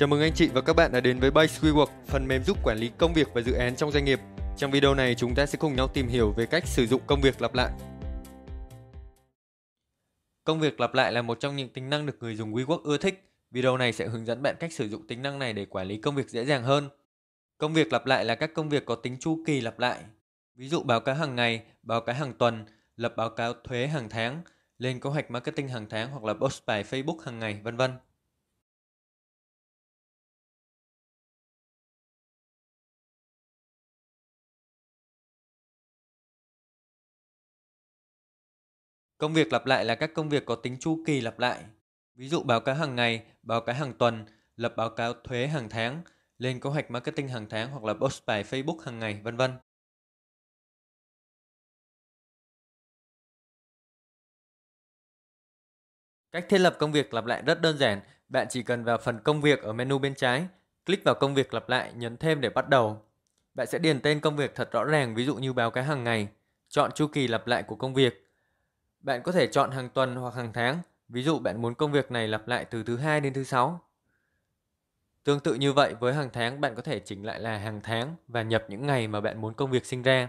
Chào mừng anh chị và các bạn đã đến với Base WeWork, phần mềm giúp quản lý công việc và dự án trong doanh nghiệp. Trong video này chúng ta sẽ cùng nhau tìm hiểu về cách sử dụng công việc lặp lại. Công việc lặp lại là một trong những tính năng được người dùng WeWork ưa thích. Video này sẽ hướng dẫn bạn cách sử dụng tính năng này để quản lý công việc dễ dàng hơn. Công việc lặp lại là các công việc có tính chu kỳ lặp lại. Ví dụ báo cáo hàng ngày, báo cáo hàng tuần, lập báo cáo thuế hàng tháng, lên kế hoạch marketing hàng tháng hoặc là post bài Facebook hàng ngày, vân vân. Công việc lặp lại là các công việc có tính chu kỳ lặp lại. Ví dụ báo cáo hàng ngày, báo cáo hàng tuần, lập báo cáo thuế hàng tháng, lên kế hoạch marketing hàng tháng hoặc là post bài Facebook hàng ngày, vân vân. Cách thiết lập công việc lặp lại rất đơn giản, bạn chỉ cần vào phần công việc ở menu bên trái, click vào công việc lặp lại, nhấn thêm để bắt đầu. Bạn sẽ điền tên công việc thật rõ ràng, ví dụ như báo cáo hàng ngày, chọn chu kỳ lặp lại của công việc, bạn có thể chọn hàng tuần hoặc hàng tháng, ví dụ bạn muốn công việc này lặp lại từ thứ hai đến thứ sáu. Tương tự như vậy với hàng tháng bạn có thể chỉnh lại là hàng tháng và nhập những ngày mà bạn muốn công việc sinh ra.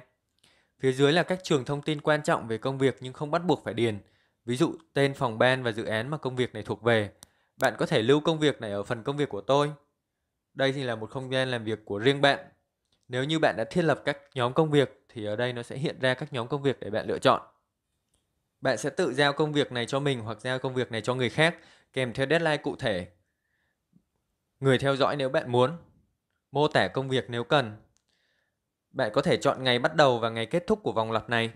Phía dưới là các trường thông tin quan trọng về công việc nhưng không bắt buộc phải điền, ví dụ tên phòng ban và dự án mà công việc này thuộc về. Bạn có thể lưu công việc này ở phần công việc của tôi. Đây thì là một không gian làm việc của riêng bạn. Nếu như bạn đã thiết lập các nhóm công việc thì ở đây nó sẽ hiện ra các nhóm công việc để bạn lựa chọn. Bạn sẽ tự giao công việc này cho mình hoặc giao công việc này cho người khác kèm theo deadline cụ thể. Người theo dõi nếu bạn muốn, mô tả công việc nếu cần. Bạn có thể chọn ngày bắt đầu và ngày kết thúc của vòng lặp này.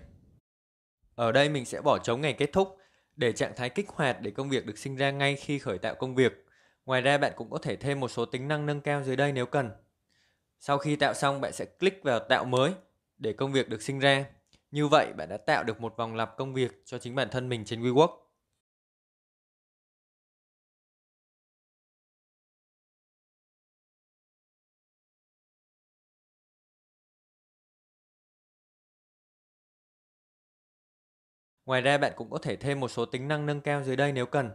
Ở đây mình sẽ bỏ trống ngày kết thúc để trạng thái kích hoạt để công việc được sinh ra ngay khi khởi tạo công việc. Ngoài ra bạn cũng có thể thêm một số tính năng nâng cao dưới đây nếu cần. Sau khi tạo xong bạn sẽ click vào tạo mới để công việc được sinh ra. Như vậy bạn đã tạo được một vòng lặp công việc cho chính bản thân mình trên WeWork. Ngoài ra bạn cũng có thể thêm một số tính năng nâng cao dưới đây nếu cần.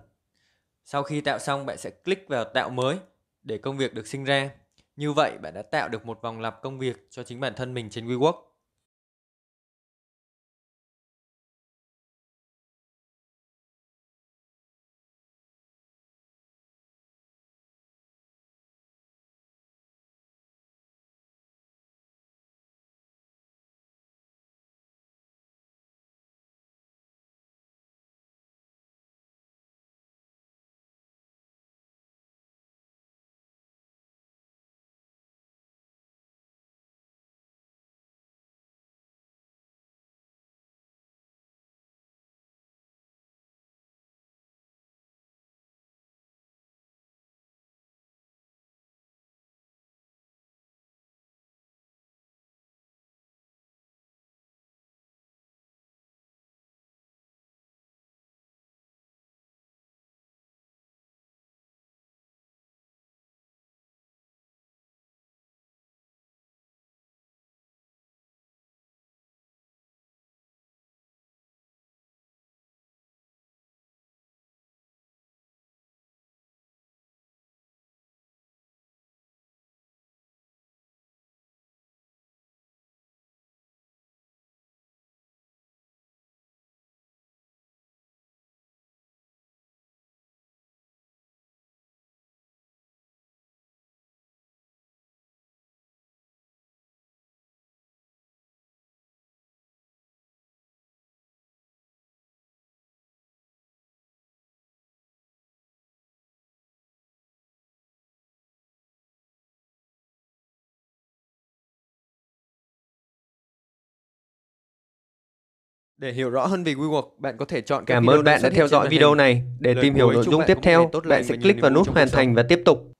Sau khi tạo xong bạn sẽ click vào tạo mới để công việc được sinh ra. Như vậy bạn đã tạo được một vòng lặp công việc cho chính bản thân mình trên WeWork. Để hiểu rõ hơn về WeWork, bạn có thể chọn Cảm ơn bạn đã theo dõi video này. Để tìm hiểu nội dung tiếp theo, bạn sẽ click vào nút hoàn thành và tiếp tục.